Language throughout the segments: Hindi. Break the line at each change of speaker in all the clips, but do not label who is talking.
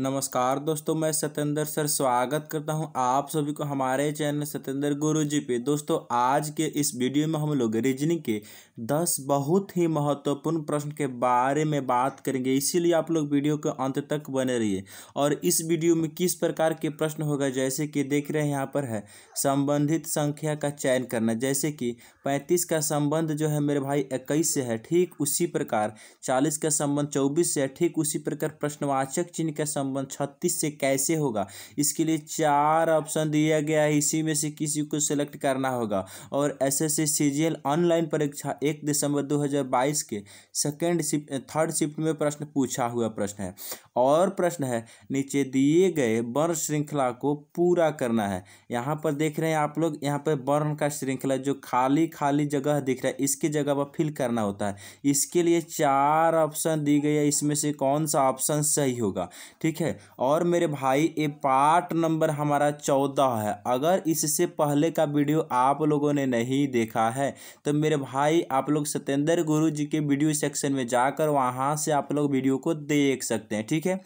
नमस्कार दोस्तों मैं सतेंद्र सर स्वागत करता हूं आप सभी को हमारे चैनल सतेंद्र गुरुजी पे दोस्तों आज के इस वीडियो में हम लोग रीजनिंग के दस बहुत ही महत्वपूर्ण प्रश्न के बारे में बात करेंगे इसीलिए आप लोग वीडियो के अंत तक बने रहिए और इस वीडियो में किस प्रकार के प्रश्न होगा जैसे कि देख रहे हैं यहाँ पर है संबंधित संख्या का चयन करना जैसे कि पैंतीस का संबंध जो है मेरे भाई इक्कीस से है ठीक उसी प्रकार चालीस का संबंध चौबीस से है ठीक उसी प्रकार प्रश्नवाचक चिन्ह का संबंध छत्तीस से कैसे होगा इसके लिए चार ऑप्शन दिया गया है इसी में से किसी को सिलेक्ट करना होगा और एस एस ऑनलाइन परीक्षा एक दिसंबर 2022 के सेकेंड शिफ्ट थर्ड शिफ्ट में प्रश्न पूछा हुआ प्रश्न है और प्रश्न है नीचे दिए गए वर्ण श्रृंखला को पूरा करना है यहाँ पर देख रहे हैं आप लोग यहाँ पर वर्ण का श्रृंखला जो खाली खाली जगह दिख रहा है इसके जगह पर फिल करना होता है इसके लिए चार ऑप्शन दी गई है इसमें से कौन सा ऑप्शन सही होगा ठीक ठीक है और मेरे भाई ये पार्ट नंबर हमारा चौदह है अगर इससे पहले का वीडियो आप लोगों ने नहीं देखा है तो मेरे भाई आप लोग सत्येंद्र गुरु जी के वीडियो सेक्शन में जाकर वहाँ से आप लोग वीडियो को देख सकते हैं ठीक है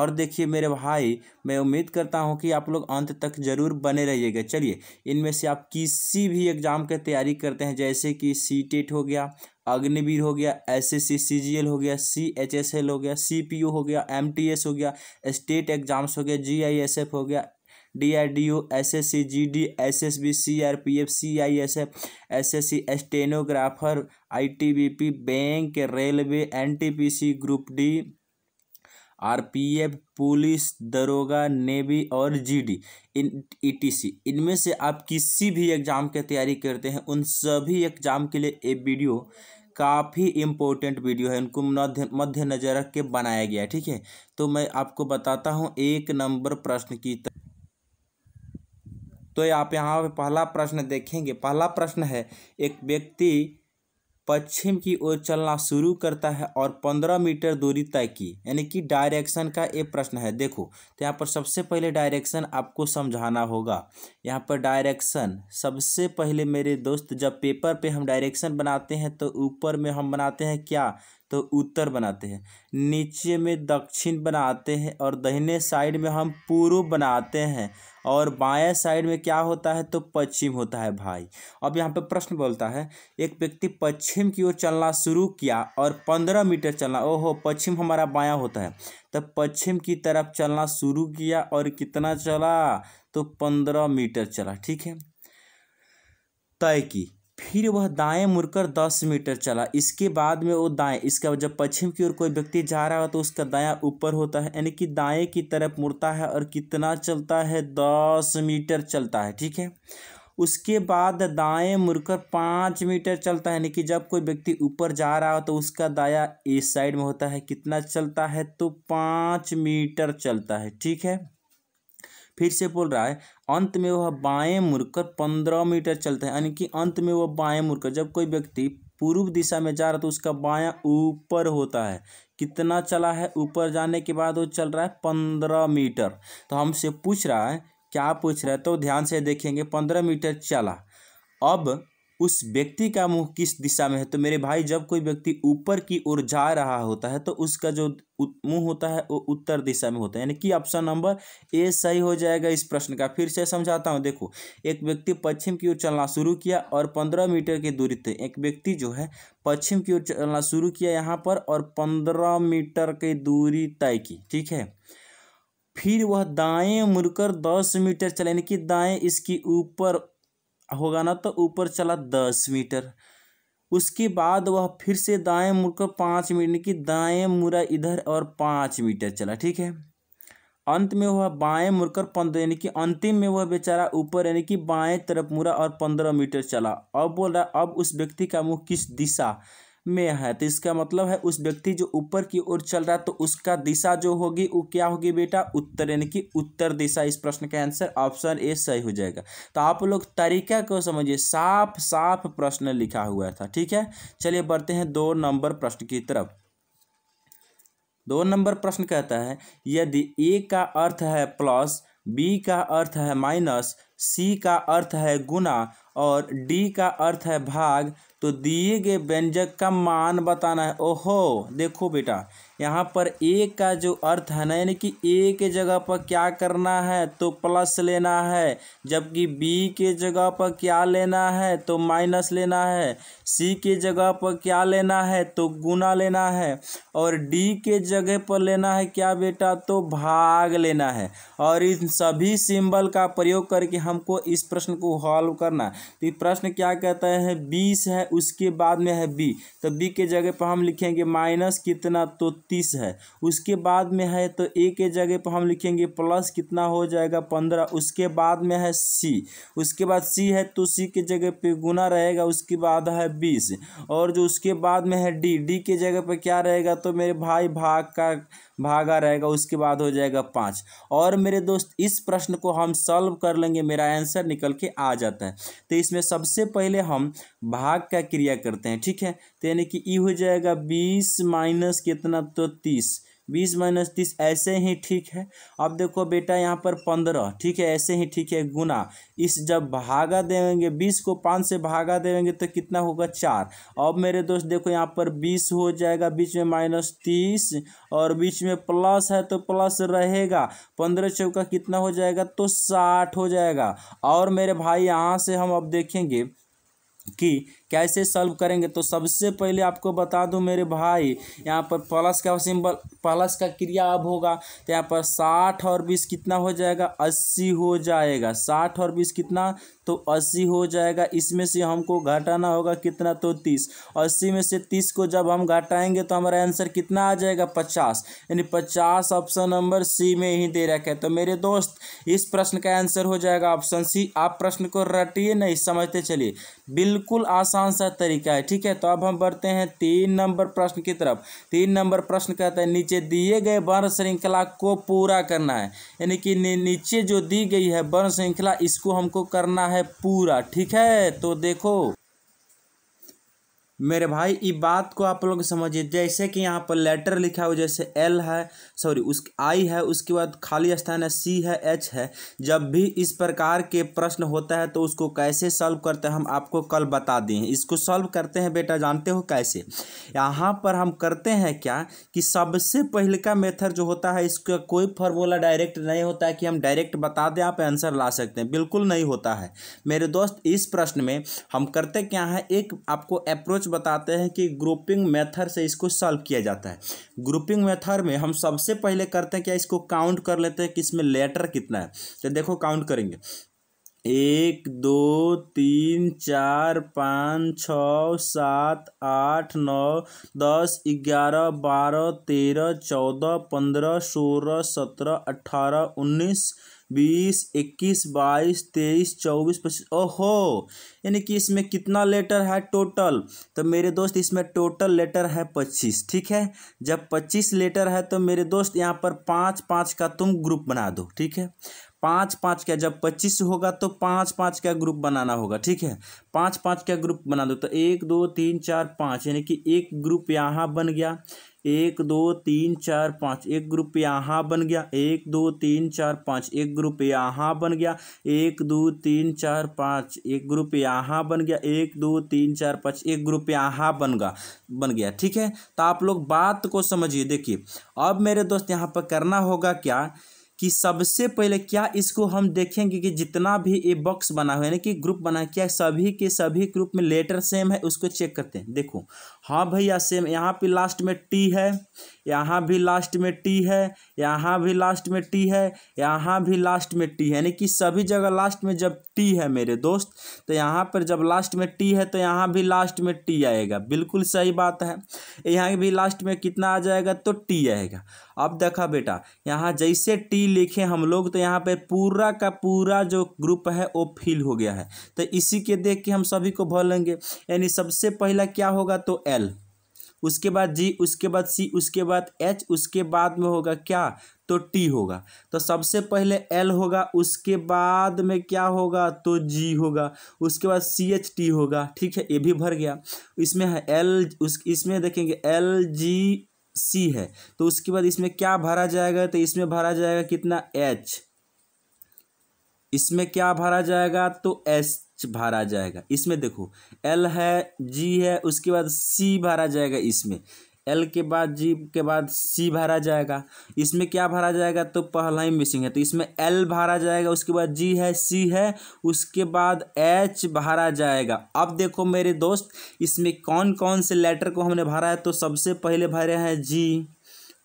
और देखिए मेरे भाई मैं उम्मीद करता हूँ कि आप लोग अंत तक ज़रूर बने रहिएगा चलिए इनमें से आप किसी भी एग्ज़ाम की तैयारी करते हैं जैसे कि सी टेट e हो गया अग्निवीर हो गया S S C C G L हो गया सी एच एस एल हो गया सी पी यू हो गया एम टी एस हो गया स्टेट एग्जाम्स हो गया जी आई एस एफ हो गया D I D O S S C G D S S B C R P F C I S F S S C stenographer I T B P bank railway N T P C group D RPF police दरोगा नेवी और जीडी इन ईटीसी इनमें से आप किसी भी एग्ज़ाम की तैयारी करते हैं उन सभी एग्ज़ाम के लिए ये वीडियो काफ़ी इम्पोर्टेंट वीडियो है उनको मध्य नज़र रख के बनाया गया ठीक है तो मैं आपको बताता हूँ एक नंबर प्रश्न की तर... तो आप यहाँ पे पहला प्रश्न देखेंगे पहला प्रश्न है एक व्यक्ति पश्चिम की ओर चलना शुरू करता है और पंद्रह मीटर दूरी तय की यानी कि डायरेक्शन का ये प्रश्न है देखो तो यहाँ पर सबसे पहले डायरेक्शन आपको समझाना होगा यहाँ पर डायरेक्शन सबसे पहले मेरे दोस्त जब पेपर पे हम डायरेक्शन बनाते हैं तो ऊपर में हम बनाते हैं क्या तो उत्तर बनाते हैं नीचे में दक्षिण बनाते हैं और दहिने साइड में हम पूर्व बनाते हैं और बाएं साइड में क्या होता है तो पश्चिम होता है भाई अब यहाँ पे प्रश्न बोलता है एक व्यक्ति पश्चिम की ओर चलना शुरू किया और पंद्रह मीटर चलना ओहो पश्चिम हमारा बायां होता है तब तो पश्चिम की तरफ चलना शुरू किया और कितना चला तो पंद्रह मीटर चला ठीक है तय की फिर वह दाएं मुड़कर दस मीटर चला इसके बाद में वो दाएं इसका जब पश्चिम की ओर कोई व्यक्ति जा रहा हो तो उसका दाया ऊपर होता है यानी कि दाएं की तरफ मुड़ता है और कितना चलता है दस मीटर चलता है ठीक है उसके बाद दाएं मुड़कर पाँच मीटर चलता है यानी कि जब कोई व्यक्ति ऊपर जा रहा हो तो उसका दाया इस साइड में होता है कितना चलता है तो पाँच मीटर चलता है ठीक है फिर से बोल रहा है अंत में वह बाएं मुड़कर पंद्रह मीटर चलता है यानी कि अंत में वह बाएं मुड़कर जब कोई व्यक्ति पूर्व दिशा में जा रहा है तो उसका बायां ऊपर होता है कितना चला है ऊपर जाने के बाद वो चल रहा है पंद्रह मीटर तो हमसे पूछ रहा है क्या पूछ रहा है तो ध्यान से देखेंगे पंद्रह मीटर चला अब उस व्यक्ति का मुंह किस दिशा में है तो मेरे भाई जब कोई व्यक्ति ऊपर की ओर जा रहा होता है तो उसका जो मुंह होता है वो उत्तर दिशा में होता है यानी कि ऑप्शन नंबर ए सही हो जाएगा इस प्रश्न का फिर से समझाता हूँ देखो एक व्यक्ति पश्चिम की ओर चलना शुरू किया और पंद्रह मीटर की दूरी तय एक व्यक्ति जो है पश्चिम की ओर चलना शुरू किया यहाँ पर और पंद्रह मीटर की दूरी तय की ठीक है फिर वह दाएं मुड़कर दस मीटर चले यानी कि दाएं इसकी ऊपर होगा ना तो ऊपर चला दस मीटर उसके बाद वह फिर से दाएं मुड़कर पाँच मीटर की दाएं मुड़ा इधर और पाँच मीटर चला ठीक है अंत में वह बाएं मुड़कर पंद्रह यानी कि अंतिम में वह बेचारा ऊपर यानी कि बाएं तरफ मुड़ा और पंद्रह मीटर चला अब बोल रहा अब उस व्यक्ति का मुंह किस दिशा में है तो इसका मतलब है उस व्यक्ति जो ऊपर की ओर चल रहा है तो उसका दिशा जो होगी वो क्या होगी बेटा उत्तर यानी कि उत्तर दिशा इस प्रश्न का आंसर ऑप्शन ए सही हो जाएगा तो आप लोग तरीका को समझिए साफ साफ प्रश्न लिखा हुआ था ठीक है चलिए बढ़ते हैं दो नंबर प्रश्न की तरफ दो नंबर प्रश्न कहता है यदि ए का अर्थ है प्लस बी का अर्थ है माइनस सी का अर्थ है गुना और डी का अर्थ है भाग तो दिए गए व्यंजक का मान बताना है ओहो देखो बेटा यहाँ पर एक का जो अर्थ है ना यानी कि ए के जगह पर क्या करना है तो प्लस लेना है जबकि बी के जगह पर क्या लेना है तो माइनस लेना है सी के जगह पर क्या लेना है तो गुना लेना है और डी के जगह पर लेना है क्या बेटा तो भाग लेना है और इन सभी सिंबल का प्रयोग करके हमको इस प्रश्न को हॉल्व करना है तो प्रश्न क्या कहता है बीस है उसके बाद में है बी तो बी के जगह पर हम लिखेंगे माइनस कितना तो तीस है उसके बाद में है तो ए के जगह पर हम लिखेंगे प्लस कितना हो जाएगा पंद्रह उसके बाद में है सी उसके बाद सी है तो सी के जगह पे गुना रहेगा उसके बाद है बीस और जो उसके बाद में है डी डी के जगह पर क्या रहेगा तो मेरे भाई भाग का भागा रहेगा उसके बाद हो जाएगा पाँच और मेरे दोस्त इस प्रश्न को हम सॉल्व कर लेंगे मेरा आंसर निकल के आ जाता है तो इसमें सबसे पहले हम भाग का क्रिया करते हैं ठीक है तो यानी कि ई हो जाएगा बीस माइनस कितना तो तीस बीस माइनस तीस ऐसे ही ठीक है अब देखो बेटा यहाँ पर पंद्रह ठीक है ऐसे ही ठीक है गुना इस जब भागा देंगे बीस को पाँच से भागा देंगे तो कितना होगा चार अब मेरे दोस्त देखो यहाँ पर बीस हो जाएगा बीच में माइनस तीस और बीच में प्लस है तो प्लस रहेगा पंद्रह चौका कितना हो जाएगा तो साठ हो जाएगा और मेरे भाई यहाँ से हम अब देखेंगे कि कैसे सॉल्व करेंगे तो सबसे पहले आपको बता दूं मेरे भाई यहाँ पर प्लस का सिंबल प्लस का क्रिया अब होगा तो यहाँ पर साठ और बीस कितना हो जाएगा अस्सी हो जाएगा साठ और बीस कितना तो अस्सी हो जाएगा इसमें से हमको घटाना होगा कितना तो तीस अस्सी में से तीस को जब हम घटाएंगे तो हमारा आंसर कितना आ जाएगा पचास यानी पचास ऑप्शन नंबर सी में ही दे रखे तो मेरे दोस्त इस प्रश्न का आंसर हो जाएगा ऑप्शन सी आप प्रश्न को रटिए नहीं समझते चलिए बिल्कुल आसान आसान सा तरीका है ठीक है तो अब हम बढ़ते हैं तीन नंबर प्रश्न की तरफ तीन नंबर प्रश्न कहता है नीचे दिए गए वर्ण श्रृंखला को पूरा करना है यानी कि नीचे जो दी गई है वर्ण श्रृंखला इसको हमको करना है पूरा ठीक है तो देखो मेरे भाई ये बात को आप लोग समझिए जैसे कि यहाँ पर लेटर लिखा हो जैसे एल है सॉरी उस आई है उसके बाद खाली स्थान है सी है एच है जब भी इस प्रकार के प्रश्न होता है तो उसको कैसे सॉल्व करते हैं हम आपको कल बता दें इसको सॉल्व करते हैं बेटा जानते हो कैसे यहाँ पर हम करते हैं क्या कि सबसे पहले का मेथड जो होता है इसका कोई फॉर्मूला डायरेक्ट नहीं होता है कि हम डायरेक्ट बता दें आप आंसर ला सकते हैं बिल्कुल नहीं होता है मेरे दोस्त इस प्रश्न में हम करते क्या है एक आपको अप्रोच बताते हैं कि ग्रुपिंग मेथड से इसको सॉल्व किया जाता है ग्रुपिंग मेथड में हम सबसे पहले करते हैं क्या इसको काउंट कर लेते हैं कि इसमें लेटर कितना है तो देखो काउंट करेंगे एक दो तीन चार पाँच छ सात आठ नौ दस ग्यारह बारह तेरह चौदह पंद्रह सोलह सत्रह अठारह उन्नीस बीस इक्कीस बाईस तेईस चौबीस पच्चीस ओहो यानी कि इसमें कितना लेटर है टोटल तो मेरे दोस्त इसमें टोटल लेटर है पच्चीस ठीक है जब पच्चीस लेटर है तो मेरे दोस्त यहाँ पर पाँच पाँच का तुम ग्रुप बना दो ठीक है पाँच पाँच का जब पच्चीस होगा तो पाँच पाँच का ग्रुप बनाना होगा ठीक है पाँच पाँच का ग्रुप बना दो तो एक दो तीन चार पाँच यानी कि एक ग्रुप यहाँ बन गया एक दो तीन चार पाँच एक ग्रुप यहाँ बन गया एक दो तीन चार पाँच एक ग्रुप यहाँ बन गया एक दो तीन चार पाँच एक ग्रुप यहाँ बन गया एक दो तीन चार पाँच एक ग्रुप यहाँ बन गया बन गया ठीक है तो आप लोग बात को समझिए देखिए अब मेरे दोस्त यहाँ पर करना होगा क्या कि सबसे पहले क्या इसको हम देखेंगे कि जितना भी ये बॉक्स बना हुआ है यानी कि ग्रुप बना है क्या सभी के सभी ग्रुप में लेटर सेम है उसको चेक करते हैं देखो हाँ भैया सेम यहाँ पे लास्ट में टी है यहाँ भी लास्ट में टी है यहाँ भी लास्ट में टी है यहाँ भी लास्ट में टी है यानी कि सभी जगह लास्ट में जब टी है मेरे दोस्त तो यहाँ पर जब लास्ट में टी है तो यहाँ भी लास्ट में टी आएगा बिल्कुल सही बात है यहाँ भी लास्ट में कितना आ जाएगा तो टी आएगा अब देखा बेटा यहाँ जैसे टी लिखे हम लोग तो यहाँ पर पूरा का पूरा जो ग्रुप है वो फिल हो गया है तो इसी के देख के हम सभी को भर लेंगे यानी सबसे पहला क्या होगा तो एल उसके बाद जी उसके बाद सी उसके बाद एच उसके बाद में होगा क्या तो टी होगा तो सबसे पहले एल होगा उसके बाद में क्या होगा तो जी होगा उसके बाद सी एच टी होगा ठीक है ये भी भर गया इसमें है एल उस इसमें देखेंगे एल जी सी है तो उसके बाद इसमें क्या भरा जाएगा तो इसमें भरा जाएगा कितना एच इसमें क्या भरा जाएगा तो एच भरा जाएगा इसमें देखो एल है जी है उसके बाद सी भरा जाएगा इसमें एल के बाद जी के बाद सी भरा जाएगा इसमें क्या भरा जाएगा तो पहला ही मिसिंग है तो इसमें एल भरा जाएगा उसके बाद जी है सी है उसके बाद एच भरा जाएगा अब देखो मेरे दोस्त इसमें कौन कौन से लेटर को हमने भरा है तो सबसे पहले भरे हैं जी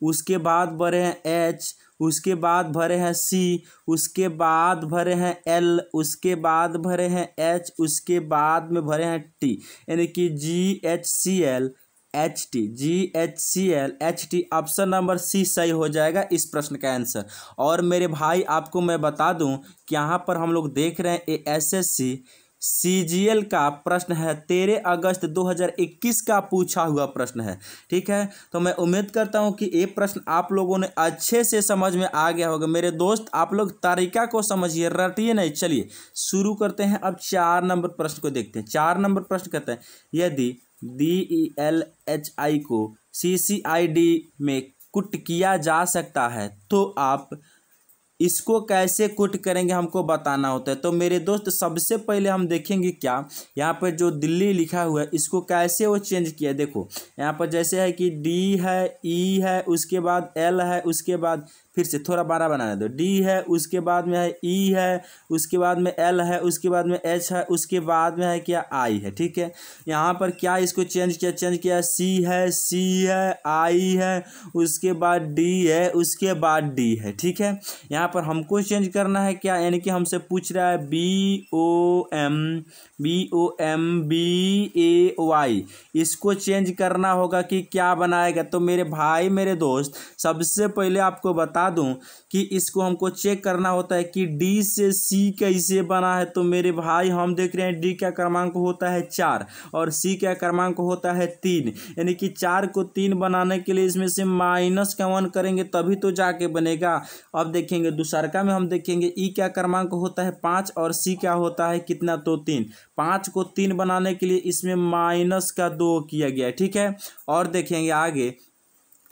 उसके बाद भरे हैं एच उसके बाद भरे हैं सी उसके बाद भरे हैं एल उसके बाद भरे हैं एच उसके बाद में भरे हैं टी यानी कि G H C L H T G H C L H T option number C सही हो जाएगा इस प्रश्न का आंसर और मेरे भाई आपको मैं बता दूं कि यहाँ पर हम लोग देख रहे हैं ए एस एस सी सीजीएल का प्रश्न है तेरह अगस्त 2021 का पूछा हुआ प्रश्न है ठीक है तो मैं उम्मीद करता हूं कि ये प्रश्न आप लोगों ने अच्छे से समझ में आ गया होगा मेरे दोस्त आप लोग तारीखा को समझिए रटिए नहीं चलिए शुरू करते हैं अब चार नंबर प्रश्न को देखते हैं चार नंबर प्रश्न कहते हैं यदि D E L H I को सी सी आई डी में कुट किया जा सकता है तो आप इसको कैसे कुट करेंगे हमको बताना होता है तो मेरे दोस्त सबसे पहले हम देखेंगे क्या यहाँ पर जो दिल्ली लिखा हुआ है इसको कैसे वो चेंज किया देखो यहाँ पर जैसे है कि डी है ई e है उसके बाद एल है उसके बाद फिर से थोड़ा बड़ा बनाने दो डी है उसके बाद में है ई e है उसके बाद में एल है उसके बाद में एच है उसके बाद में है क्या आई है ठीक है यहाँ पर क्या इसको चेंज किया चेंज किया सी है सी है आई है उसके बाद डी है उसके बाद डी है ठीक है यहाँ पर हमको चेंज करना है क्या यानी कि हमसे पूछ रहा है B O M B O M B A Y इसको चेंज करना होगा कि क्या बनाएगा तो मेरे भाई मेरे दोस्त सबसे पहले आपको बता बता दूं कि इसको हमको चेक करना होता है कि डी से सी कैसे बना है तो मेरे भाई हम देख रहे हैं डी का क्रमांक होता है चार और सी का क्रमांक होता है तीन यानी कि चार को तीन बनाने के लिए इसमें से माइनस का वन करेंगे तभी तो जाके बनेगा अब देखेंगे दूसरका में हम देखेंगे ई e का क्रमांक होता है पाँच और सी क्या होता है कितना तो तीन पाँच को तीन बनाने के लिए इसमें माइनस का दो किया गया ठीक है और देखेंगे आगे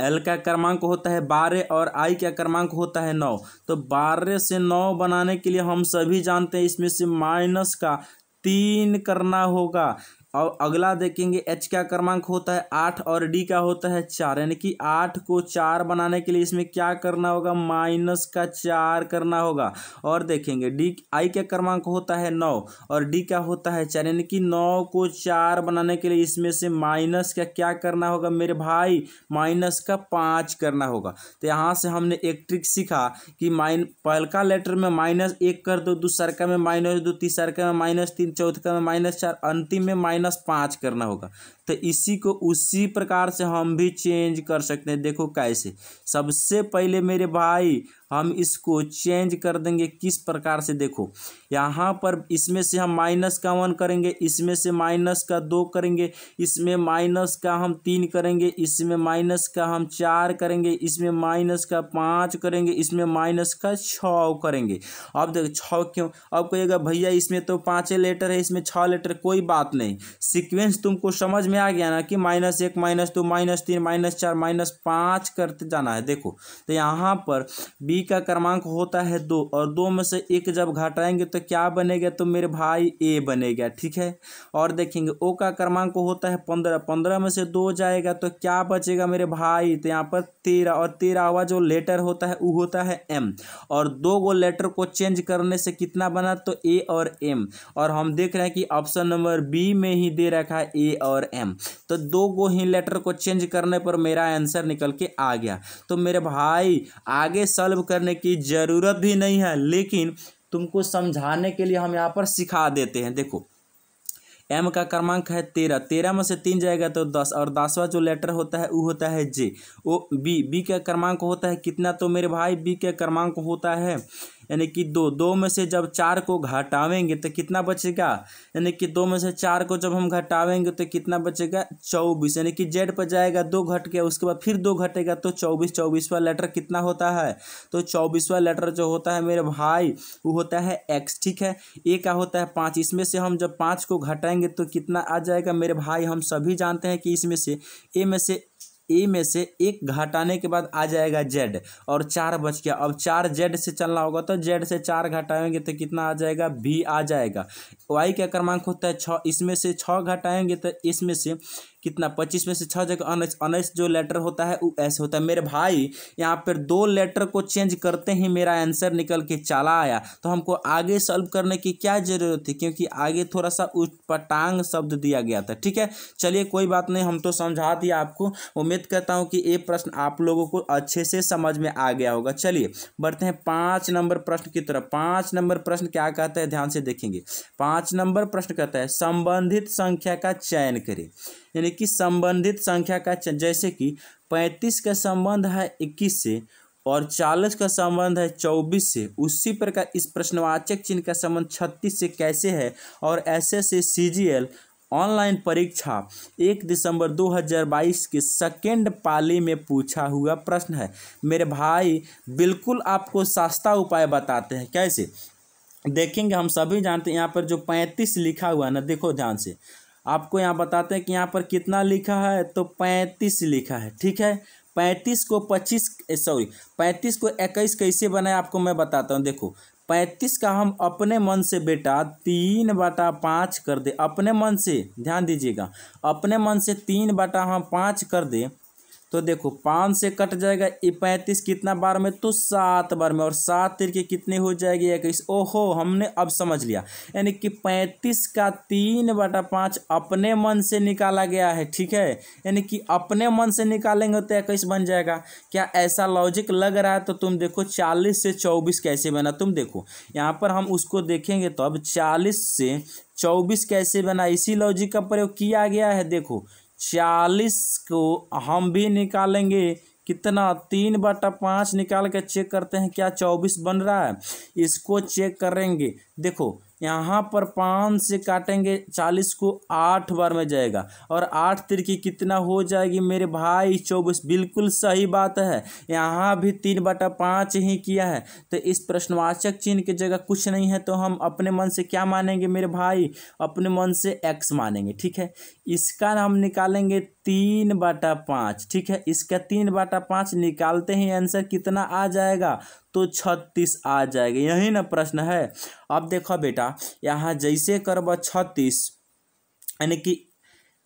एल का क्रमांक होता है बारह और आई का क्रमांक होता है नौ तो बारह से नौ बनाने के लिए हम सभी जानते हैं इसमें से माइनस का तीन करना होगा और अगला देखेंगे एच का क्रमांक होता है आठ और डी का होता है चार यानी कि आठ को चार बनाने के लिए इसमें क्या करना होगा माइनस का चार करना होगा और देखेंगे डी आई का क्रमांक होता है नौ और डी का होता है चार यानी कि नौ को चार बनाने के लिए इसमें से माइनस का क्या करना होगा मेरे भाई माइनस का पाँच करना होगा तो यहाँ से हमने एक ट्रिक सीखा कि माइन पहलका लेटर में माइनस एक कर दो दूसरा में माइनस दो का में माइनस तीन चौथका में माइनस चार अंतिम में माइनस माइनस पाँच करना होगा तो इसी को उसी प्रकार से हम भी चेंज कर सकते हैं देखो कैसे सबसे पहले मेरे भाई हम इसको चेंज कर देंगे किस प्रकार से देखो यहाँ पर इसमें से हम माइनस का वन करेंगे इसमें से माइनस का दो करेंगे इसमें माइनस का हम तीन करेंगे इसमें माइनस का हम चार करेंगे इसमें माइनस का पाँच करेंगे इसमें माइनस का छ करेंगे अब देखो छः क्यों अब कहिएगा भैया इसमें तो पाँचें लेटर है इसमें छः लेटर कोई बात नहीं सिक्वेंस तुमको समझ में में आ गया ना कि माइनस एक माइनस दो माइनस तीन माइनस चार माइनस पाँच करते जाना है देखो तो यहाँ पर बी का क्रमांक होता है दो और दो में से एक जब घटाएंगे तो क्या बनेगा तो मेरे भाई ए बनेगा ठीक है और देखेंगे ओ का क्रमांक होता है पंद्रह पंद्रह में से दो जाएगा तो क्या बचेगा मेरे भाई तो यहाँ पर तेरह और तेरह हुआ जो लेटर होता है वो होता है एम और दो गो लेटर को चेंज करने से कितना बना तो ए और एम और हम देख रहे हैं कि ऑप्शन नंबर बी में ही दे रखा है ए और एम एम तो दो को ही लेटर को चेंज करने पर मेरा आंसर निकल के आ गया तो मेरे भाई आगे सॉल्व करने की ज़रूरत भी नहीं है लेकिन तुमको समझाने के लिए हम यहाँ पर सिखा देते हैं देखो एम का क्रमांक है तेरह तेरह में से तीन जाएगा तो दस और दसवा जो लेटर होता है वो होता है जे ओ बी बी का क्रमांक होता है कितना तो मेरे भाई बी का क्रमांक होता है यानी कि दो दो में से जब चार को घटावेंगे तो कितना बचेगा यानी कि दो में से चार को जब हम घटावेंगे तो कितना बचेगा चौबीस यानी कि जेड पर जाएगा दो घट गया उसके बाद फिर दो घटेगा तो चौबीस चौबीसवा लेटर कितना होता है तो चौबीसवा लेटर जो होता है मेरे भाई वो होता है एक्स ठीक है ए का होता है पाँच इसमें से हम जब पाँच को घटाएंगे तो कितना आ जाएगा मेरे भाई हम सभी जानते हैं कि इसमें से ए में से ए में से एक घटाने के बाद आ जाएगा जेड और चार बच गया अब चार जेड से चलना होगा तो जेड से चार घटाएंगे तो कितना आ जाएगा बी आ जाएगा वाई का क्रमांक होता है छ इसमें से छ घटाएंगे तो इसमें से कितना पच्चीस में से छः जगह अनस अनस जो लेटर होता है वो एस होता है मेरे भाई यहाँ पर दो लेटर को चेंज करते ही मेरा आंसर निकल के चला आया तो हमको आगे सॉल्व करने की क्या ज़रूरत थी क्योंकि आगे थोड़ा सा उटपटांग शब्द दिया गया था ठीक है चलिए कोई बात नहीं हम तो समझा दिया आपको उम्मीद करता हूँ कि ये प्रश्न आप लोगों को अच्छे से समझ में आ गया होगा चलिए बढ़ते हैं पाँच नंबर प्रश्न की तरफ पाँच नंबर प्रश्न क्या कहता है ध्यान से देखेंगे पाँच नंबर प्रश्न कहता है संबंधित संख्या का चयन करें यानी कि संबंधित संख्या का जैसे कि पैंतीस का संबंध है इक्कीस से और चालीस का संबंध है चौबीस से उसी प्रकार इस प्रश्नवाचक चिन्ह का संबंध छत्तीस से कैसे है और ऐसे से सी जी एल ऑनलाइन परीक्षा एक दिसंबर 2022 के सेकेंड पाली में पूछा हुआ प्रश्न है मेरे भाई बिल्कुल आपको सस्ता उपाय बताते हैं कैसे देखेंगे हम सभी जानते हैं यहाँ पर जो पैंतीस लिखा हुआ है ना देखो ध्यान से आपको यहाँ बताते हैं कि यहाँ पर कितना लिखा है तो पैंतीस लिखा है ठीक है पैंतीस को पच्चीस सॉरी पैंतीस को इक्कीस कैसे बनाए आपको मैं बताता हूँ देखो पैंतीस का हम अपने मन से बेटा तीन बटा पाँच कर दे अपने मन से ध्यान दीजिएगा अपने मन से तीन बटा हम पाँच कर दे तो देखो पाँच से कट जाएगा ये पैंतीस कितना बार में तो सात बार में और सात तिर के कितने हो जाएगी इक्कीस ओहो हमने अब समझ लिया यानी कि पैंतीस का तीन बटा पाँच अपने मन से निकाला गया है ठीक है यानी कि अपने मन से निकालेंगे तो इक्कीस बन जाएगा क्या ऐसा लॉजिक लग रहा है तो तुम देखो चालीस से चौबीस कैसे बना तुम देखो यहाँ पर हम उसको देखेंगे तो अब चालीस से चौबीस कैसे बना इसी लॉजिक का प्रयोग किया गया है देखो चालीस को हम भी निकालेंगे कितना तीन बटा पाँच निकाल के चेक करते हैं क्या चौबीस बन रहा है इसको चेक करेंगे देखो यहाँ पर पाँच से काटेंगे चालीस को आठ बार में जाएगा और आठ तिरकी कितना हो जाएगी मेरे भाई चौबीस बिल्कुल सही बात है यहाँ भी तीन बटा पाँच ही किया है तो इस प्रश्नवाचक चिन्ह की जगह कुछ नहीं है तो हम अपने मन से क्या मानेंगे मेरे भाई अपने मन से एक्स मानेंगे ठीक है इसका हम निकालेंगे तीन बाटा पाँच ठीक है इसका तीन बाटा पाँच निकालते ही आंसर कितना आ जाएगा तो छत्तीस आ जाएगा यही ना प्रश्न है अब देखो बेटा यहाँ जैसे करब छत्तीस यानी कि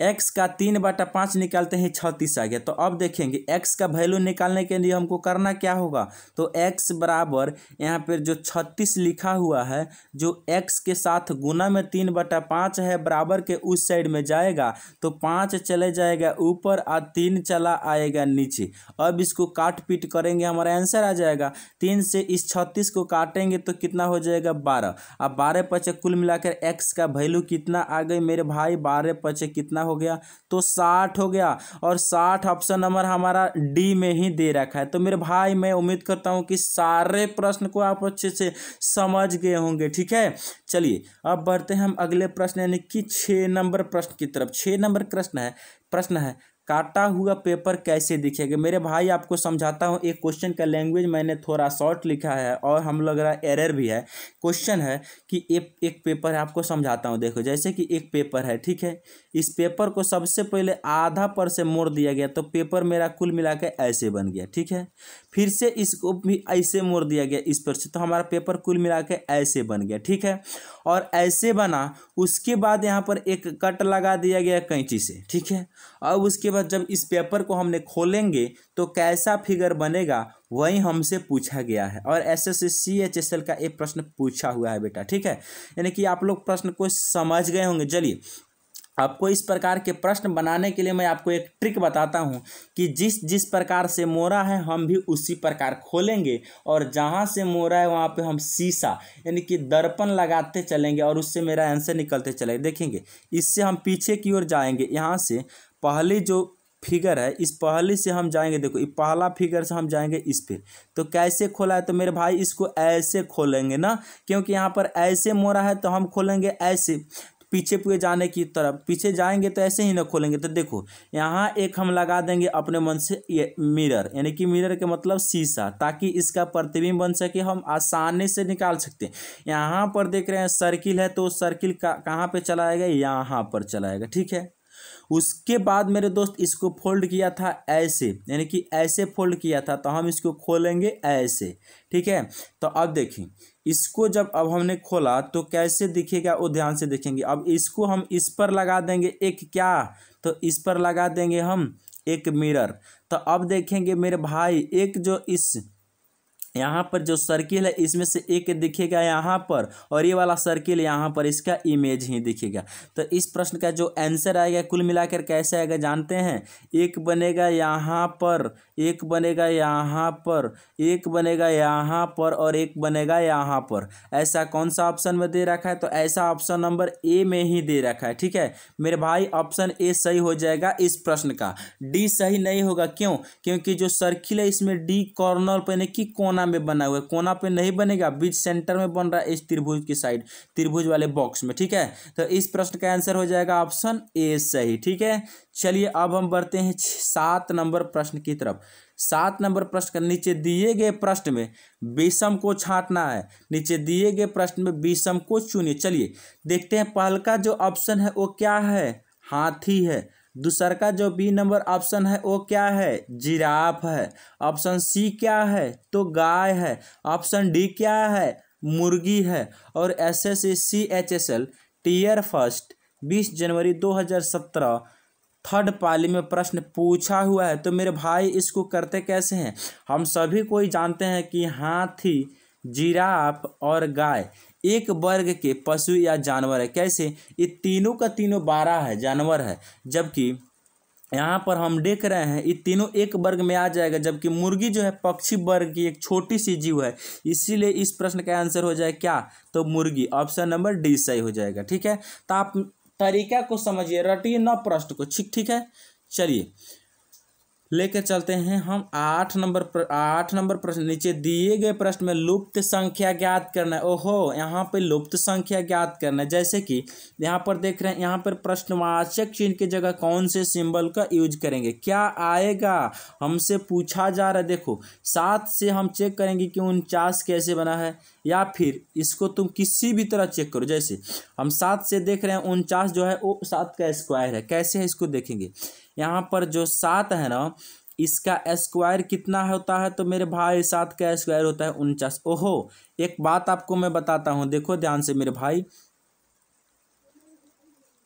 एक्स का तीन बटा पाँच निकालते हैं छत्तीस आ गया तो अब देखेंगे एक्स का वैल्यू निकालने के लिए हमको करना क्या होगा तो एक्स बराबर यहाँ पर जो छत्तीस लिखा हुआ है जो एक्स के साथ गुना में तीन बटा पाँच है बराबर के उस साइड में जाएगा तो पाँच चले जाएगा ऊपर और तीन चला आएगा नीचे अब इसको काट पीट करेंगे हमारा आंसर आ जाएगा तीन से इस छत्तीस को काटेंगे तो कितना हो जाएगा बारह अब बारह पचे कुल मिलाकर एक्स का वैल्यू कितना आ गई मेरे भाई बारह पचे कितना हो गया तो साठ हो गया और साठ ऑप्शन नंबर हमारा डी में ही दे रखा है तो मेरे भाई मैं उम्मीद करता हूँ कि सारे प्रश्न को आप अच्छे से समझ गए होंगे ठीक है चलिए अब बढ़ते हैं हम अगले प्रश्न यानी कि छः नंबर प्रश्न की तरफ छः नंबर प्रश्न है प्रश्न है काटा हुआ पेपर कैसे दिखेगा मेरे भाई आपको समझाता हूँ एक क्वेश्चन का लैंग्वेज मैंने थोड़ा शॉर्ट लिखा है और हम लग रहा एरर भी है क्वेश्चन है कि एक एक पेपर है आपको समझाता हूँ देखो जैसे कि एक पेपर है ठीक है इस पेपर को सबसे पहले आधा पर से मोड़ दिया गया तो पेपर मेरा कुल मिलाकर ऐसे बन गया ठीक है फिर से इसको भी ऐसे मोड़ दिया गया इस पर से तो हमारा पेपर कुल मिला के ऐसे बन गया ठीक है और ऐसे बना उसके बाद यहाँ पर एक कट लगा दिया गया कैंची से ठीक है अब उसके बाद जब इस पेपर को हमने खोलेंगे तो कैसा फिगर बनेगा वही हमसे पूछा गया है और S S C H S L का एक प्रश्न पूछा हुआ है बेटा ठीक है यानी कि आप लोग प्रश्न को समझ गए होंगे चलिए आपको इस प्रकार के प्रश्न बनाने के लिए मैं आपको एक ट्रिक बताता हूँ कि जिस जिस प्रकार से मोरा है हम भी उसी प्रकार खोलेंगे और जहाँ से मोरा है वहाँ पे हम शीशा यानी कि दर्पण लगाते चलेंगे और उससे मेरा आंसर निकलते चले देखेंगे इससे हम पीछे की ओर जाएंगे यहाँ से पहली जो फिगर है इस पहले से हम जाएंगे देखो ये पहला फिगर से हम जाएंगे इस पे तो कैसे खोला है तो मेरे भाई इसको ऐसे खोलेंगे ना क्योंकि यहाँ पर ऐसे मोरा है तो हम खोलेंगे ऐसे पीछे पूरे जाने की तरफ पीछे जाएंगे तो ऐसे ही ना खोलेंगे तो देखो यहाँ एक हम लगा देंगे अपने मन से ये मिरर यानी कि मिरर के मतलब शीशा ताकि इसका प्रतिबिंब बन सके हम आसानी से निकाल सकते हैं यहाँ पर देख रहे हैं सर्किल है तो सर्किल का कहाँ पर चलाएगा यहाँ पर चलाएगा ठीक है उसके बाद मेरे दोस्त इसको फोल्ड किया था ऐसे यानी कि ऐसे फोल्ड किया था तो हम इसको खोलेंगे ऐसे ठीक है तो अब देखिए इसको जब अब हमने खोला तो कैसे दिखेगा वो ध्यान से देखेंगे अब इसको हम इस पर लगा देंगे एक क्या तो इस पर लगा देंगे हम एक मिरर तो अब देखेंगे मेरे भाई एक जो इस यहाँ पर जो सर्किल है इसमें से एक दिखेगा यहाँ पर और ये वाला सर्किल यहाँ पर इसका इमेज ही दिखेगा तो इस प्रश्न का जो आंसर आएगा कुल मिलाकर कैसे आएगा जानते हैं एक बनेगा यहाँ पर एक बनेगा यहाँ पर एक बनेगा यहाँ पर और एक बनेगा यहाँ पर ऐसा कौन सा ऑप्शन में दे रखा है तो ऐसा ऑप्शन नंबर ए में ही दे रखा है ठीक है मेरे भाई ऑप्शन ए सही हो जाएगा इस प्रश्न का डी सही नहीं होगा क्यों क्योंकि जो सर्किल है इसमें डी कॉर्नर पर यानी कि कोना में बना हुआ है कोना पे नहीं बनेगा बीच सेंटर में बन रहा है इस त्रिभुज की साइड त्रिभुज वाले बॉक्स में ठीक है तो इस प्रश्न का आंसर हो जाएगा ऑप्शन ए सही ठीक है चलिए अब हम बढ़ते हैं सात नंबर प्रश्न की तरफ सात नंबर प्रश्न का नीचे दिए गए प्रश्न में विषम को छाटना है नीचे दिए गए प्रश्न में विषम को चुनिए चलिए देखते हैं पहल का जो ऑप्शन है वो क्या है हाथी है दूसर का जो बी नंबर ऑप्शन है वो क्या है जिराफ है ऑप्शन सी क्या है तो गाय है ऑप्शन डी क्या है मुर्गी है और S S C H S L tier first बीस जनवरी दो हज़ार सत्रह थर्ड पाली में प्रश्न पूछा हुआ है तो मेरे भाई इसको करते कैसे हैं हम सभी कोई जानते हैं कि हाथी जिराफ और गाय एक वर्ग के पशु या जानवर है कैसे ये तीनों का तीनों बारह है जानवर है जबकि यहाँ पर हम देख रहे हैं ये तीनों एक वर्ग में आ जाएगा जबकि मुर्गी जो है पक्षी वर्ग की एक छोटी सी जीव है इसीलिए इस प्रश्न का आंसर हो जाए क्या तो मुर्गी ऑप्शन नंबर डी सही हो जाएगा ठीक है तो आप तरीका को समझिए रटिए न प्रश्न को ठीक ठीक है चलिए लेकर चलते हैं हम आठ नंबर प्र, आठ नंबर प्रश्न नीचे दिए गए प्रश्न में लुप्त संख्या ज्ञात करना है ओहो यहाँ पे लुप्त संख्या ज्ञात करना है जैसे कि यहाँ पर देख रहे हैं यहाँ पर प्रश्नवाचक चिन्ह की जगह कौन से सिंबल का यूज करेंगे क्या आएगा हमसे पूछा जा रहा है देखो सात से हम चेक करेंगे कि उनचास कैसे बना है या फिर इसको तुम किसी भी तरह चेक करो जैसे हम सात से देख रहे हैं उनचास जो है वो सात का स्क्वायर है कैसे है इसको देखेंगे यहाँ पर जो सात है ना इसका स्क्वायर कितना होता है तो मेरे भाई सात का स्क्वायर होता है उनचास ओहो एक बात आपको मैं बताता हूँ देखो ध्यान से मेरे भाई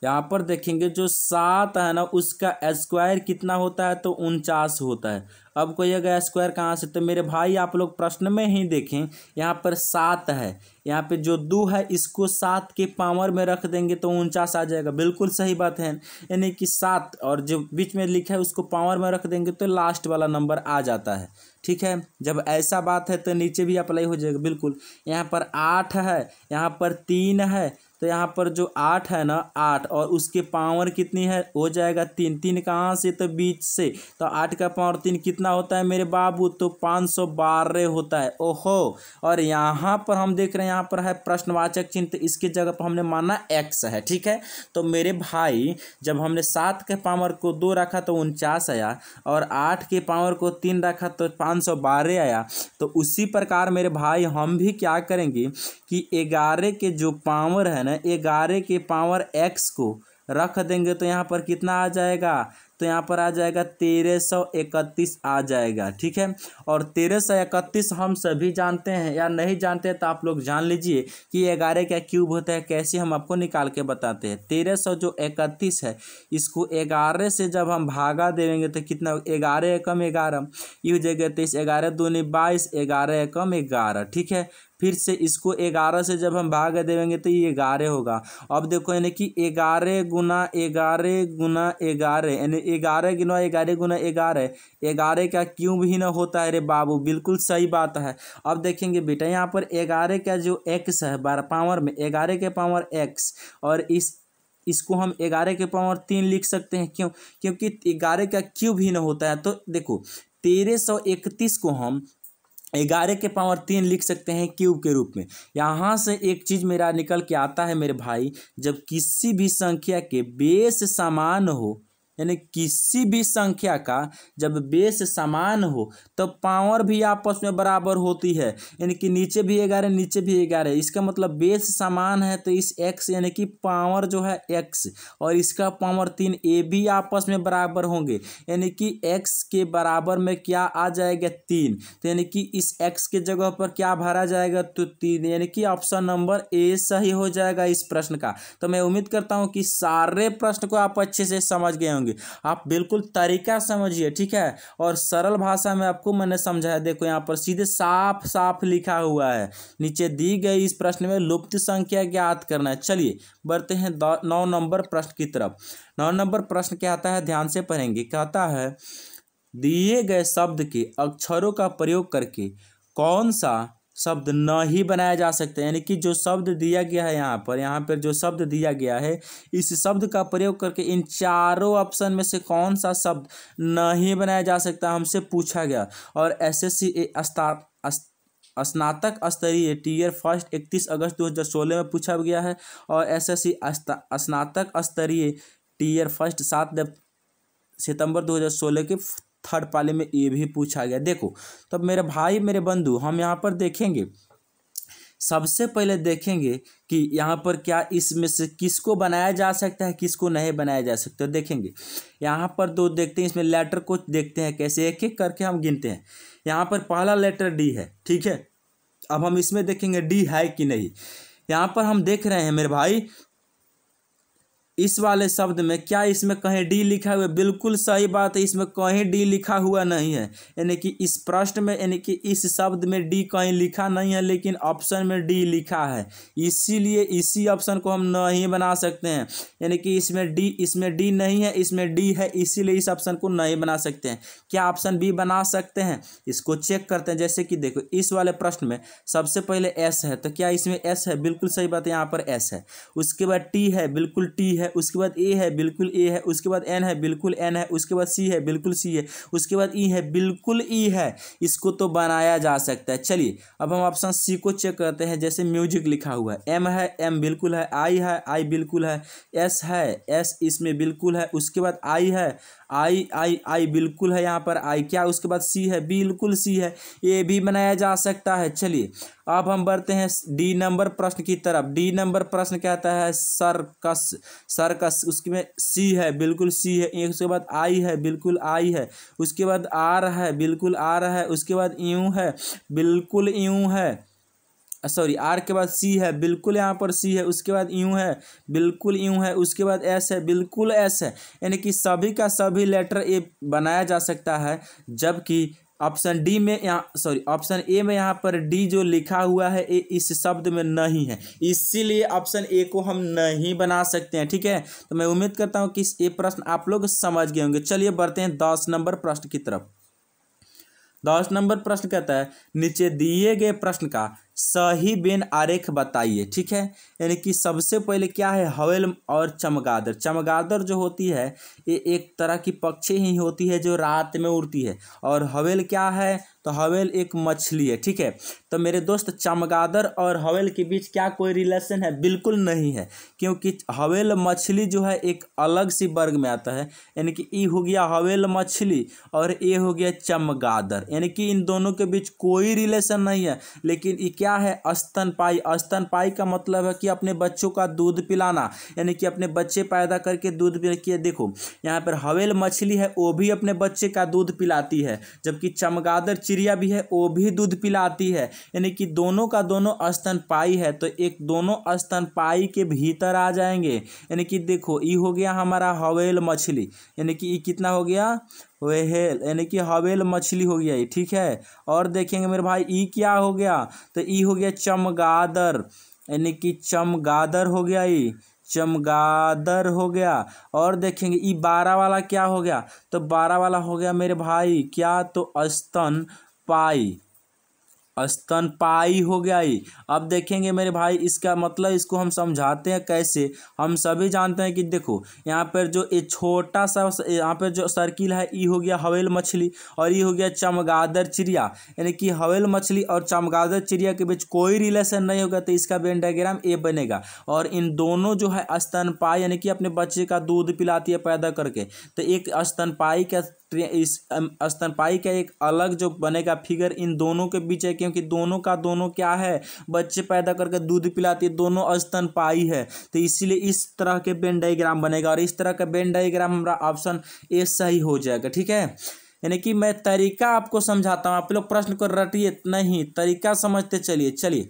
यहाँ पर देखेंगे जो सात है ना उसका स्क्वायर कितना होता है तो उनचास होता है अब कहिएगा स्क्वायर कहाँ से तो मेरे भाई आप लोग प्रश्न में ही देखें यहाँ पर सात है यहाँ पे जो दो है इसको सात के पावर में रख देंगे तो उनचास आ जाएगा बिल्कुल सही बात है यानी कि सात और जो बीच में लिखा है उसको पावर में रख देंगे तो लास्ट वाला नंबर आ जाता है ठीक है जब ऐसा बात है तो नीचे भी अप्लाई हो जाएगा बिल्कुल यहाँ पर आठ है यहाँ पर तीन है तो यहाँ पर जो आठ है ना आठ और उसके पावर कितनी है हो जाएगा तीन तीन कहाँ से तो बीच से तो आठ का पावर तीन कितना होता है मेरे बाबू तो पाँच सौ बारह होता है ओहो और यहाँ पर हम देख रहे हैं यहाँ पर है प्रश्नवाचक चिन्ह तो इसके जगह पर हमने माना एक्स है ठीक है तो मेरे भाई जब हमने सात के पावर को दो रखा तो उनचास आया और आठ के पावर को तीन रखा तो पाँच सौ बारह आया तो उसी प्रकार मेरे भाई हम भी क्या करेंगे कि ग्यारह के जो पावर है ना ग्यारह के पावर एक्स को रख देंगे तो यहाँ पर कितना आ जाएगा तो यहाँ पर आ जाएगा तेरह सौ इकतीस आ जाएगा ठीक है और तेरह सौ इकतीस हम सभी जानते हैं या नहीं जानते हैं तो आप लोग जान लीजिए कि ग्यारह का क्यूब होता है कैसे हम आपको निकाल के बताते हैं तेरह सौ जो इकतीस है इसको ग्यारह से जब हम भागा देंगे तो कितना ग्यारह एकम ग्यारह ये हो जाएगा तेईस ग्यारह दूनी बाईस ग्यारह एकम ग्यारह ठीक है फिर से इसको ग्यारह से जब हम भाग देवेंगे तो ये ग्यारह होगा अब देखो यानी कि ग्यारह गुना ग्यारह गुना ग्यारह यानी ग्यारह गुना ग्यारह गुना ग्यारह ग्यारह का क्यों भी ना होता है रे बाबू बिल्कुल सही बात है अब देखेंगे बेटा यहाँ पर ग्यारह का जो एक्स है बार पावर में ग्यारह के पावर एक्स और इस इसको हम ग्यारह के पावर तीन लिख सकते हैं क्यों क्योंकि ग्यारह का क्यूब ही ना होता है तो देखो तेरह सौ इकतीस को हम ग्यारह के पावर तीन लिख सकते हैं क्यूब के रूप में यहाँ से एक चीज़ मेरा निकल के आता है मेरे भाई जब किसी भी संख्या के बेस समान हो यानी किसी भी संख्या का जब बेस समान हो तब तो पावर भी आपस में बराबर होती है यानी कि नीचे भी ग्यारह नीचे भी ग्यारह इसका मतलब बेस समान है तो इस एक्स यानी कि पावर जो है एक्स और इसका पावर तीन ए भी आपस में बराबर होंगे यानी कि एक्स के बराबर में क्या आ जाएगा तीन तो यानी कि इस एक्स के जगह पर क्या भरा जाएगा तो तीन यानी कि ऑप्शन नंबर ए सही हो जाएगा इस प्रश्न का तो मैं उम्मीद करता हूँ कि सारे प्रश्न को आप अच्छे से समझ गए होंगे होगी आप बिल्कुल तरीका समझिए ठीक है और सरल भाषा में आपको मैंने समझाया देखो यहाँ पर सीधे साफ साफ लिखा हुआ है नीचे दी गई इस प्रश्न में लुप्त संख्या ज्ञात करना है चलिए बढ़ते हैं नौ नंबर प्रश्न की तरफ नौ नंबर प्रश्न क्या आता है ध्यान से पढ़ेंगे कहता है दिए गए शब्द के अक्षरों का प्रयोग करके कौन सा शब्द न ही बनाया जा सकते हैं यानी कि जो शब्द दिया गया है यहाँ पर यहाँ पर जो शब्द दिया गया है इस शब्द का प्रयोग करके इन चारों ऑप्शन में से कौन सा शब्द न ही बनाया जा सकता हमसे पूछा गया और एस एस सी स्नातक स्तरीय टीयर फर्स्ट इकतीस अगस्त 2016 में पूछा गया है और एस एस सी स्नातक स्तरीय टीयर फर्स्ट सात सितंबर सोलह के थर्ड पाले में ये भी पूछा गया देखो तब तो मेरे भाई मेरे बंधु हम यहाँ पर देखेंगे सबसे पहले देखेंगे कि यहाँ पर क्या इसमें से किसको बनाया जा सकता है किसको नहीं बनाया जा सकता है देखेंगे यहाँ पर दो देखते हैं इसमें लेटर को देखते हैं कैसे एक एक करके हम गिनते हैं यहाँ पर पहला लेटर डी है ठीक है अब हम इसमें देखेंगे डी है कि नहीं यहाँ पर हम देख रहे हैं मेरे भाई इस वाले शब्द में क्या इसमें कहीं डी लिखा हुआ है बिल्कुल सही बात है इसमें कहीं डी लिखा हुआ नहीं है यानी कि इस प्रश्न में यानी कि इस शब्द में डी कहीं लिखा नहीं है लेकिन ऑप्शन में डी लिखा है इसीलिए इसी ऑप्शन को हम नहीं बना सकते हैं यानी कि इसमें डी इसमें डी नहीं है इसमें डी है इसीलिए इस ऑप्शन को नहीं बना सकते हैं क्या ऑप्शन बी बना सकते हैं इसको चेक करते हैं जैसे कि देखो इस वाले प्रश्न में सबसे पहले एस है तो क्या इसमें एस है बिल्कुल सही बात है यहाँ पर एस है उसके बाद टी है बिल्कुल टी है है उसके बाद ए है बिल्कुल ए है उसके बाद एन है बिल्कुल एन है उसके बाद सी है बिल्कुल सी है उसके बाद ई है बिल्कुल ई है इसको तो बनाया जा सकता है चलिए अब हम ऑप्शन सी को चेक करते हैं जैसे म्यूजिक लिखा हुआ है एम है एम बिल्कुल है आई है आई बिल्कुल है एस है एस इसमें बिल्कुल है उसके बाद आई है आई आई आई बिल्कुल है यहाँ पर आई क्या उसके बाद सी है बिल्कुल सी है ये भी बनाया जा सकता है चलिए अब हम बढ़ते हैं डी नंबर प्रश्न की तरफ डी नंबर प्रश्न कहता है सरकस उसके में सी है बिल्कुल सी है उसके बाद आई है बिल्कुल आई है उसके बाद आर है बिल्कुल आर है उसके बाद यू है बिल्कुल यू है सॉरी आर के बाद सी है बिल्कुल यहाँ पर सी है उसके बाद यूँ है बिल्कुल यूँ है उसके बाद एस है बिल्कुल एस है यानी कि सभी का सभी लेटर ए बनाया जा सकता है जबकि ऑप्शन डी में यहाँ सॉरी ऑप्शन ए में यहाँ पर डी जो लिखा हुआ है ए इस शब्द में नहीं है इसीलिए ऑप्शन ए को हम नहीं बना सकते हैं ठीक है तो मैं उम्मीद करता हूँ कि ये प्रश्न आप लोग समझ गए होंगे चलिए बढ़ते हैं दस नंबर प्रश्न की तरफ दस नंबर प्रश्न कहता है नीचे दिए गए प्रश्न का सही बेन आरेख बताइए ठीक है यानी कि सबसे पहले क्या है हवेल और चमगादड़ चमगादड़ जो होती है ये एक तरह की पक्षी ही होती है जो रात में उड़ती है और हवेल क्या है तो हवेल एक मछली है ठीक है तो मेरे दोस्त चमगादड़ और हवेल के बीच क्या कोई रिलेशन है बिल्कुल नहीं है क्योंकि हवेल मछली जो है एक अलग सी वर्ग में आता है यानी कि ये हो गया हवेल मछली और ये हो गया चमगादड़ यानी कि इन दोनों के बीच कोई रिलेशन नहीं है लेकिन ये क्या है स्तनपाई स्तनपाई का मतलब है कि अपने बच्चों का दूध पिलाना यानी कि अपने बच्चे पैदा करके दूध किए देखो यहाँ पर हवेल मछली है वो भी अपने बच्चे का दूध पिलाती है जबकि चमगादड़ चिड़िया भी है वो भी दूध पिलाती है यानी कि दोनों का दोनों स्तनपाई है तो एक दोनों स्तनपाई के भीतर आ जाएंगे यानी कि देखो ये हो गया हमारा हवेल मछली यानी कि ये कितना हो गया वेहेल यानी कि हवेल मछली हो गया ये ठीक है और देखेंगे मेरे भाई ई क्या हो गया तो ई हो गया चमगादर यानी कि चमगादर हो गया ई चमगादर हो गया और देखेंगे ई बारह वाला क्या हो गया तो बारह वाला हो गया मेरे भाई क्या तो स्तन पाई स्तनपाई हो गया ही अब देखेंगे मेरे भाई इसका मतलब इसको हम समझाते हैं कैसे हम सभी जानते हैं कि देखो यहाँ पर जो ये छोटा सा यहाँ पर जो सर्किल है ये हो गया हवेल मछली और ये हो गया चमगादर चिड़िया यानी कि हवेल मछली और चमगादर चिड़िया के बीच कोई रिलेशन नहीं होगा तो इसका बेंडाग्राम डायग्राम ए बनेगा और इन दोनों जो है स्तनपाई यानी कि अपने बच्चे का दूध पिलाती है पैदा करके तो एक स्तनपाई का इस स्तनपाई का एक अलग जो बनेगा फिगर इन दोनों के बीच है क्योंकि दोनों का दोनों क्या है बच्चे पैदा करके दूध पिलाती है दोनों स्तनपाई है तो इसीलिए इस तरह के बेन डाइग्राम बनेगा और इस तरह का बेन डाइग्राम हमारा ऑप्शन ए सही हो जाएगा ठीक है यानी कि मैं तरीका आपको समझाता हूँ आप लोग प्रश्न को रटिए नहीं तरीका समझते चलिए चलिए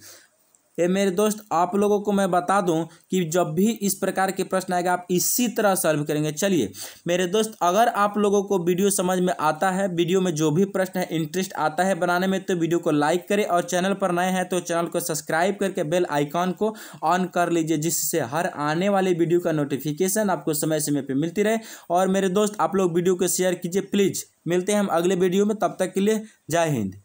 ये मेरे दोस्त आप लोगों को मैं बता दूं कि जब भी इस प्रकार के प्रश्न आएगा आप इसी तरह सॉल्व करेंगे चलिए मेरे दोस्त अगर आप लोगों को वीडियो समझ में आता है वीडियो में जो भी प्रश्न है इंटरेस्ट आता है बनाने में तो वीडियो को लाइक करें और चैनल पर नए हैं तो चैनल को सब्सक्राइब करके बेल आइकॉन को ऑन कर लीजिए जिससे हर आने वाले वीडियो का नोटिफिकेशन आपको समय समय पर मिलती रहे और मेरे दोस्त आप लोग वीडियो को शेयर कीजिए प्लीज़ मिलते हैं हम अगले वीडियो में तब तक के लिए जय हिंद